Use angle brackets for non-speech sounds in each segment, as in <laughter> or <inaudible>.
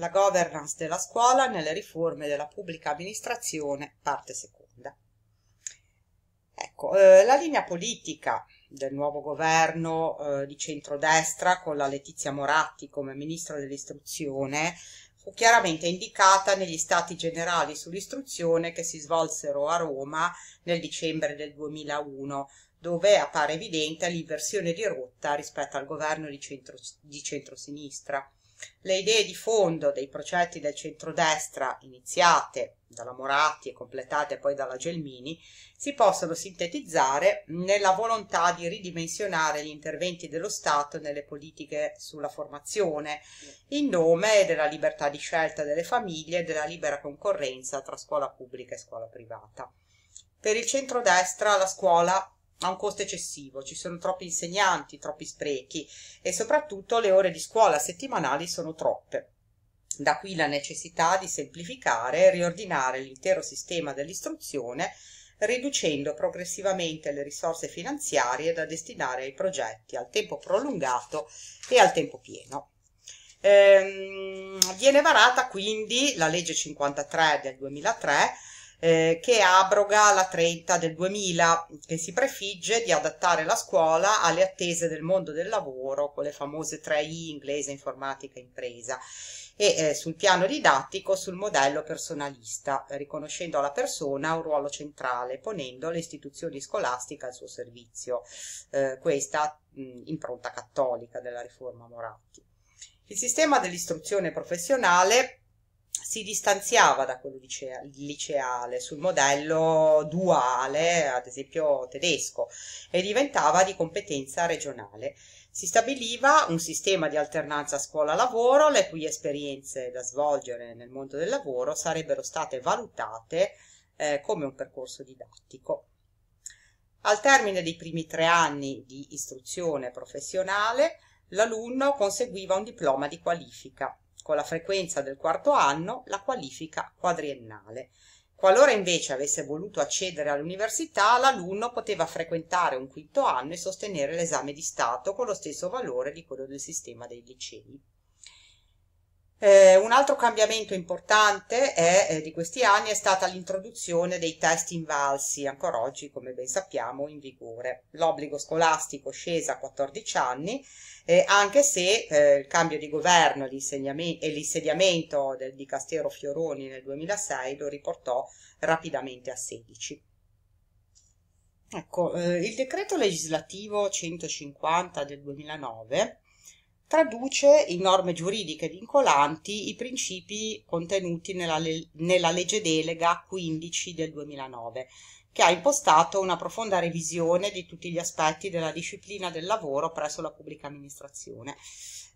La governance della scuola nelle riforme della pubblica amministrazione, parte seconda. Ecco, eh, la linea politica del nuovo governo eh, di centrodestra con la Letizia Moratti come ministro dell'istruzione fu chiaramente indicata negli stati generali sull'istruzione che si svolsero a Roma nel dicembre del 2001, dove appare evidente l'inversione di rotta rispetto al governo di, centro, di centrosinistra le idee di fondo dei progetti del centrodestra, iniziate dalla Moratti e completate poi dalla Gelmini, si possono sintetizzare nella volontà di ridimensionare gli interventi dello Stato nelle politiche sulla formazione, in nome della libertà di scelta delle famiglie e della libera concorrenza tra scuola pubblica e scuola privata. Per il centrodestra la scuola ha un costo eccessivo, ci sono troppi insegnanti, troppi sprechi e soprattutto le ore di scuola settimanali sono troppe. Da qui la necessità di semplificare e riordinare l'intero sistema dell'istruzione riducendo progressivamente le risorse finanziarie da destinare ai progetti al tempo prolungato e al tempo pieno. Ehm, viene varata quindi la legge 53 del 2003 eh, che abroga la 30 del 2000 che si prefigge di adattare la scuola alle attese del mondo del lavoro con le famose 3I inglese, informatica, impresa e eh, sul piano didattico sul modello personalista, riconoscendo alla persona un ruolo centrale, ponendo le istituzioni scolastiche al suo servizio, eh, questa mh, impronta cattolica della riforma Moratti. Il sistema dell'istruzione professionale si distanziava da quello licea- liceale sul modello duale, ad esempio tedesco, e diventava di competenza regionale. Si stabiliva un sistema di alternanza scuola-lavoro, le cui esperienze da svolgere nel mondo del lavoro sarebbero state valutate eh, come un percorso didattico. Al termine dei primi tre anni di istruzione professionale, l'alunno conseguiva un diploma di qualifica con la frequenza del quarto anno la qualifica quadriennale. Qualora invece avesse voluto accedere all'università, l'alunno poteva frequentare un quinto anno e sostenere l'esame di Stato con lo stesso valore di quello del sistema dei licei. Eh, un altro cambiamento importante è, eh, di questi anni è stata l'introduzione dei test invalsi, ancora oggi come ben sappiamo in vigore. L'obbligo scolastico scesa a 14 anni, eh, anche se eh, il cambio di governo e l'insediamento del, dicastero Fioroni nel 2006 lo riportò rapidamente a 16. Ecco, eh, il decreto legislativo 150 del 2009 traduce in norme giuridiche vincolanti i principi contenuti nella, nella legge delega 15 del 2009, che ha impostato una profonda revisione di tutti gli aspetti della disciplina del lavoro presso la pubblica amministrazione.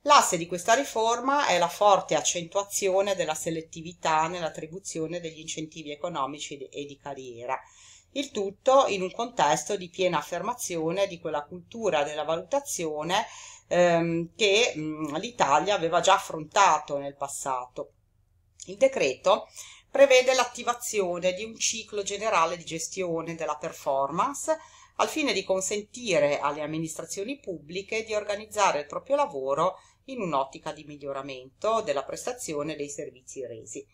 L'asse di questa riforma è la forte accentuazione della selettività nell'attribuzione degli incentivi economici e di carriera. Il tutto in un contesto di piena affermazione di quella cultura della valutazione ehm, che mh, l'Italia aveva già affrontato nel passato. Il decreto prevede l'attivazione di un ciclo generale di gestione della performance al fine di consentire alle amministrazioni pubbliche di organizzare il proprio lavoro in un'ottica di miglioramento della prestazione dei servizi resi.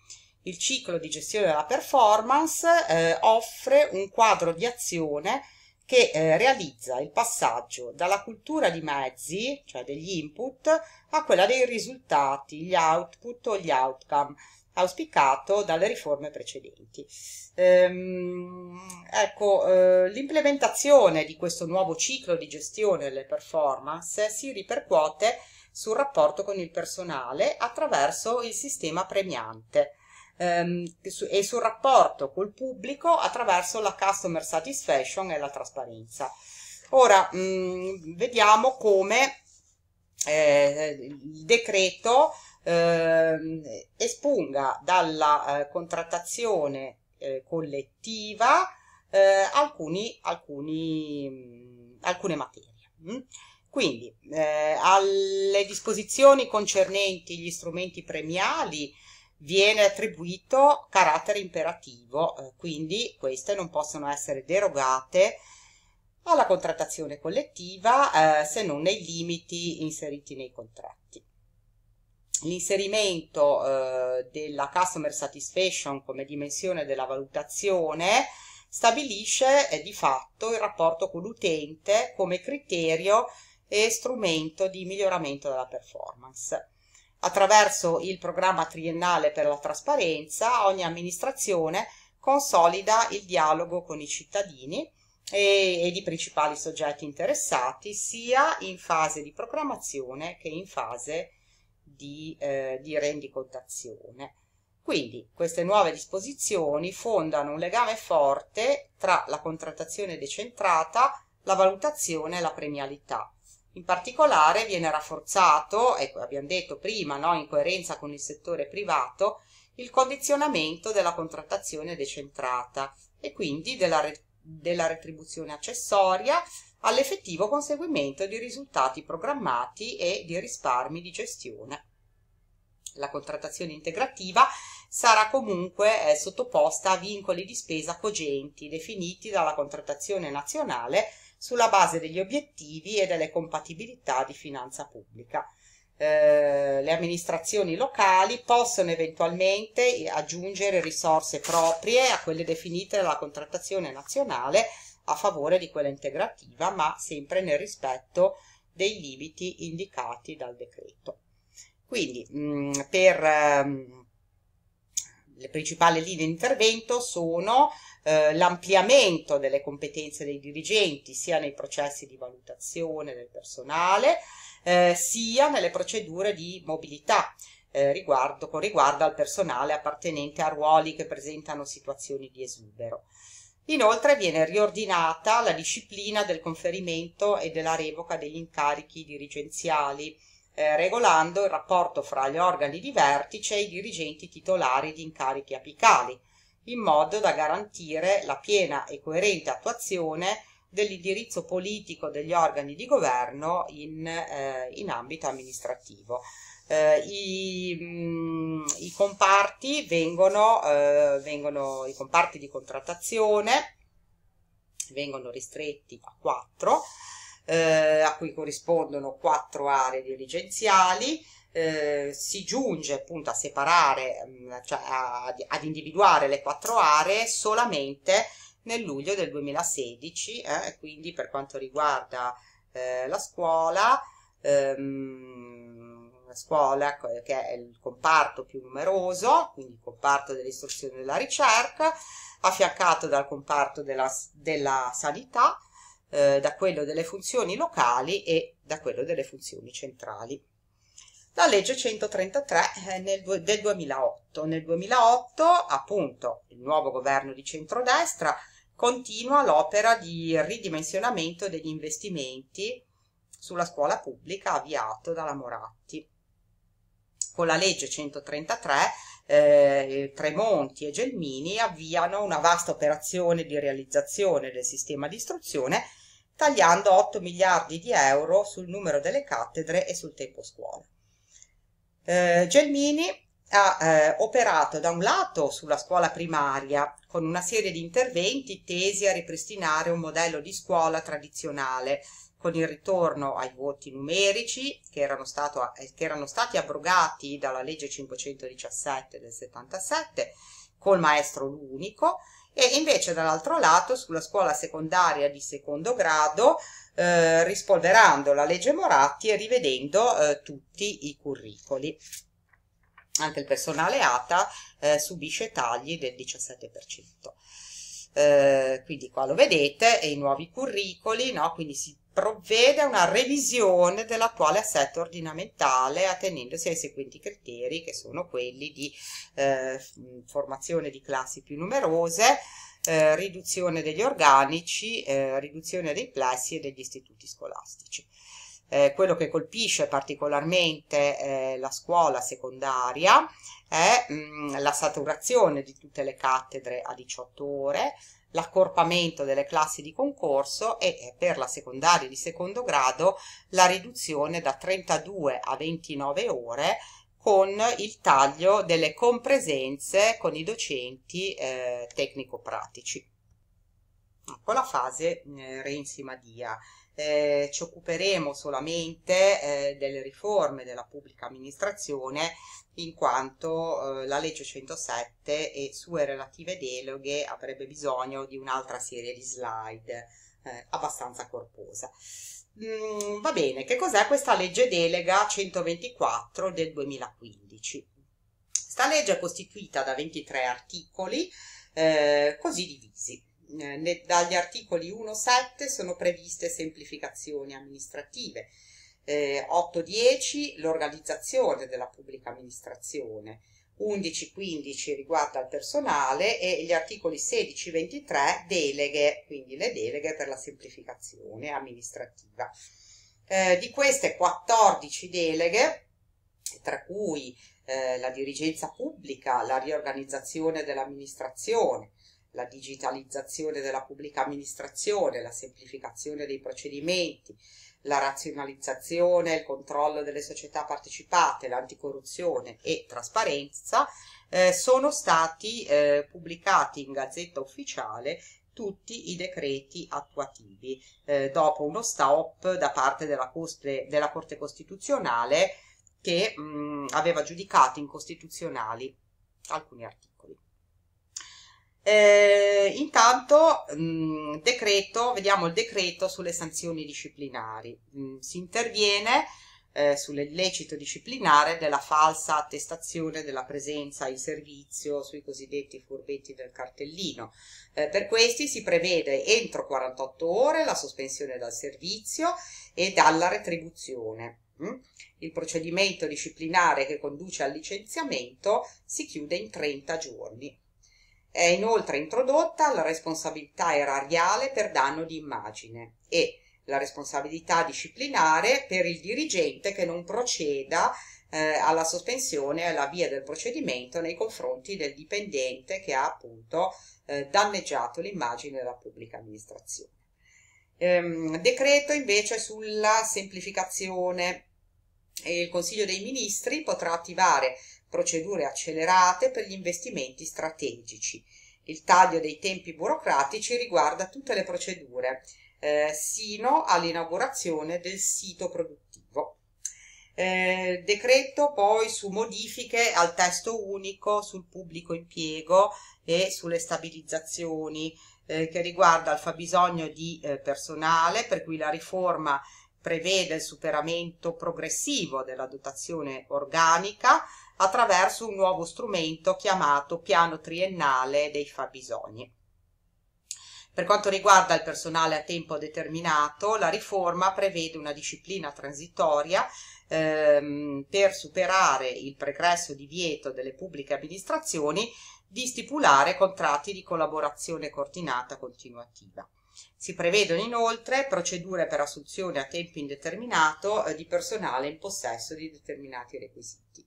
Il ciclo di gestione della performance eh, offre un quadro di azione che eh, realizza il passaggio dalla cultura di mezzi, cioè degli input, a quella dei risultati, gli output o gli outcome, auspicato dalle riforme precedenti. Ehm, ecco, eh, l'implementazione di questo nuovo ciclo di gestione delle performance si ripercuote sul rapporto con il personale attraverso il sistema premiante, Ehm, e sul rapporto col pubblico attraverso la customer satisfaction e la trasparenza. Ora mh, mm, vediamo come eh, il decreto eh, espunga dalla eh, contrattazione eh, collettiva eh, alcuni, alcuni, mh, mm, alcune materie. Mh. Mm. Quindi eh, alle disposizioni concernenti gli strumenti premiali viene attribuito carattere imperativo, eh, quindi queste non possono essere derogate alla contrattazione collettiva eh, se non nei limiti inseriti nei contratti. L'inserimento eh, della customer satisfaction come dimensione della valutazione stabilisce eh, di fatto il rapporto con l'utente come criterio e strumento di miglioramento della performance. Attraverso il programma triennale per la trasparenza ogni amministrazione consolida il dialogo con i cittadini e, ed i principali soggetti interessati sia in fase di programmazione che in fase di, eh, di rendicontazione. Quindi queste nuove disposizioni fondano un legame forte tra la contrattazione decentrata, la valutazione e la premialità in particolare viene rafforzato, ecco abbiamo detto prima, no, in coerenza con il settore privato, il condizionamento della contrattazione decentrata e quindi della, re della retribuzione accessoria all'effettivo conseguimento di risultati programmati e di risparmi di gestione. La contrattazione integrativa sarà comunque eh, sottoposta a vincoli di spesa cogenti definiti dalla contrattazione nazionale sulla base degli obiettivi e delle compatibilità di finanza pubblica. Eh, le amministrazioni locali possono eventualmente aggiungere risorse proprie a quelle definite dalla contrattazione nazionale a favore di quella integrativa, ma sempre nel rispetto dei limiti indicati dal decreto. Quindi mh, mm, per mh, ehm, le principali linee di intervento sono eh, l'ampliamento delle competenze dei dirigenti sia nei processi di valutazione del personale eh, sia nelle procedure di mobilità eh, riguardo, con riguardo al personale appartenente a ruoli che presentano situazioni di esubero. Inoltre viene riordinata la disciplina del conferimento e della revoca degli incarichi dirigenziali eh, regolando il rapporto fra gli organi di vertice e i dirigenti titolari di incarichi apicali, in modo da garantire la piena e coerente attuazione dell'indirizzo politico degli organi di governo in, eh, in ambito amministrativo. Eh, i, mh, mm, i, comparti vengono, eh, vengono, i comparti di contrattazione vengono ristretti a quattro eh, a cui corrispondono quattro aree dirigenziali, eh, si giunge appunto a separare, mh, mm, cioè a, ad individuare le quattro aree solamente nel luglio del 2016, eh, quindi per quanto riguarda eh, la scuola, ehm, la scuola ecco, che è il comparto più numeroso, quindi il comparto dell'istruzione e della ricerca, affiancato dal comparto della, della sanità, eh, da quello delle funzioni locali e da quello delle funzioni centrali. La legge 133 eh, nel, del 2008. Nel 2008, appunto, il nuovo governo di centrodestra continua l'opera di ridimensionamento degli investimenti sulla scuola pubblica avviato dalla Moratti. Con la legge 133 eh, Tremonti e Gelmini avviano una vasta operazione di realizzazione del sistema di istruzione tagliando 8 miliardi di euro sul numero delle cattedre e sul tempo scuola. Eh, Gelmini ha eh, operato da un lato sulla scuola primaria con una serie di interventi tesi a ripristinare un modello di scuola tradizionale con il ritorno ai voti numerici che erano, stato, che erano stati abrogati dalla legge 517 del 77 col maestro l'unico e invece dall'altro lato sulla scuola secondaria di secondo grado eh, rispolverando la legge Moratti e rivedendo eh, tutti i curricoli. Anche il personale ATA eh, subisce tagli del 17%. Eh, quindi qua lo vedete, e i nuovi curricoli, no? quindi si provvede a una revisione dell'attuale assetto ordinamentale attenendosi ai seguenti criteri che sono quelli di eh, formazione di classi più numerose, eh, riduzione degli organici, eh, riduzione dei plessi e degli istituti scolastici. Eh, quello che colpisce particolarmente eh, la scuola secondaria è mh, mm, la saturazione di tutte le cattedre a 18 ore, l'accorpamento delle classi di concorso e eh, per la secondaria di secondo grado la riduzione da 32 a 29 ore con il taglio delle compresenze con i docenti eh, tecnico-pratici con la fase eh, Renzi-Madia. Eh, ci occuperemo solamente eh, delle riforme della pubblica amministrazione in quanto eh, la legge 107 e sue relative deleghe avrebbe bisogno di un'altra serie di slide eh, abbastanza corposa. Mm, va bene, che cos'è questa legge delega 124 del 2015? Questa legge è costituita da 23 articoli eh, così divisi eh, ne, dagli articoli 1-7 sono previste semplificazioni amministrative, eh, 8-10 l'organizzazione della pubblica amministrazione, 11-15 riguarda il personale e gli articoli 16-23 deleghe, quindi le deleghe per la semplificazione amministrativa. Eh, di queste 14 deleghe, tra cui eh, la dirigenza pubblica, la riorganizzazione dell'amministrazione, la digitalizzazione della pubblica amministrazione, la semplificazione dei procedimenti, la razionalizzazione, il controllo delle società partecipate, l'anticorruzione e trasparenza, eh, sono stati eh, pubblicati in Gazzetta Ufficiale tutti i decreti attuativi, eh, dopo uno stop da parte della, coste, della Corte Costituzionale che mh, mm, aveva giudicato incostituzionali alcuni articoli. Eh, intanto mh, mm, decreto, vediamo il decreto sulle sanzioni disciplinari. Mh, mm, si interviene eh, sull'illecito disciplinare della falsa attestazione della presenza in servizio sui cosiddetti furbetti del cartellino. Eh, per questi si prevede entro 48 ore la sospensione dal servizio e dalla retribuzione. Mm? Il procedimento disciplinare che conduce al licenziamento si chiude in 30 giorni. È inoltre introdotta la responsabilità erariale per danno di immagine e la responsabilità disciplinare per il dirigente che non proceda eh, alla sospensione e alla via del procedimento nei confronti del dipendente che ha appunto eh, danneggiato l'immagine della pubblica amministrazione. Ehm, decreto invece sulla semplificazione e il Consiglio dei Ministri potrà attivare procedure accelerate per gli investimenti strategici. Il taglio dei tempi burocratici riguarda tutte le procedure, eh, sino all'inaugurazione del sito produttivo. Eh, decreto poi su modifiche al testo unico sul pubblico impiego e sulle stabilizzazioni eh, che riguarda il fabbisogno di eh, personale, per cui la riforma prevede il superamento progressivo della dotazione organica attraverso un nuovo strumento chiamato piano triennale dei fabbisogni. Per quanto riguarda il personale a tempo determinato, la riforma prevede una disciplina transitoria ehm, per superare il pregresso divieto delle pubbliche amministrazioni di stipulare contratti di collaborazione coordinata continuativa. Si prevedono inoltre procedure per assunzione a tempo indeterminato eh, di personale in possesso di determinati requisiti.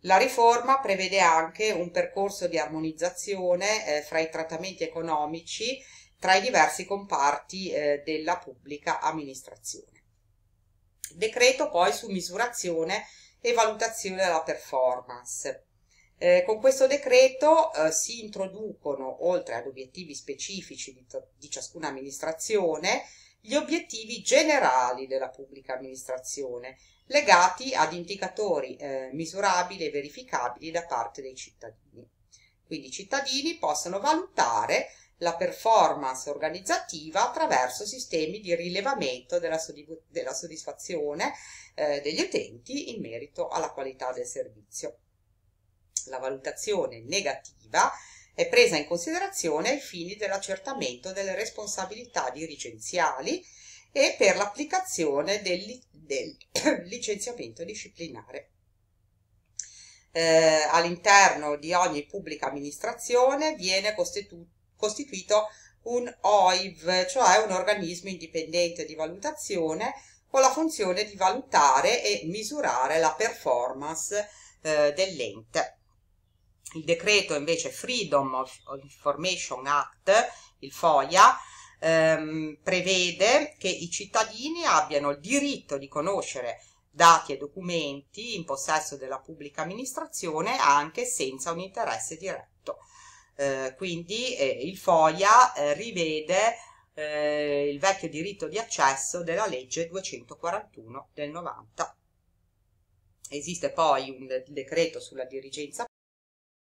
La riforma prevede anche un percorso di armonizzazione eh, fra i trattamenti economici tra i diversi comparti eh, della pubblica amministrazione. Decreto poi su misurazione e valutazione della performance. Eh, con questo decreto eh, si introducono, oltre ad obiettivi specifici di, di, ciascuna amministrazione, gli obiettivi generali della pubblica amministrazione, legati ad indicatori eh, misurabili e verificabili da parte dei cittadini. Quindi i cittadini possono valutare la performance organizzativa attraverso sistemi di rilevamento della, soddisf della soddisfazione eh, degli utenti in merito alla qualità del servizio la valutazione negativa è presa in considerazione ai fini dell'accertamento delle responsabilità dirigenziali e per l'applicazione del, del <coughs> licenziamento disciplinare. Eh, all'interno di ogni pubblica amministrazione viene costitu costituito un OIV, cioè un organismo indipendente di valutazione con la funzione di valutare e misurare la performance eh, dell'ente il decreto invece Freedom of Information Act, il FOIA, ehm, prevede che i cittadini abbiano il diritto di conoscere dati e documenti in possesso della pubblica amministrazione anche senza un interesse diretto. Eh, quindi eh, il FOIA eh, rivede eh, il vecchio diritto di accesso della legge 241 del 90. Esiste poi un decreto sulla dirigenza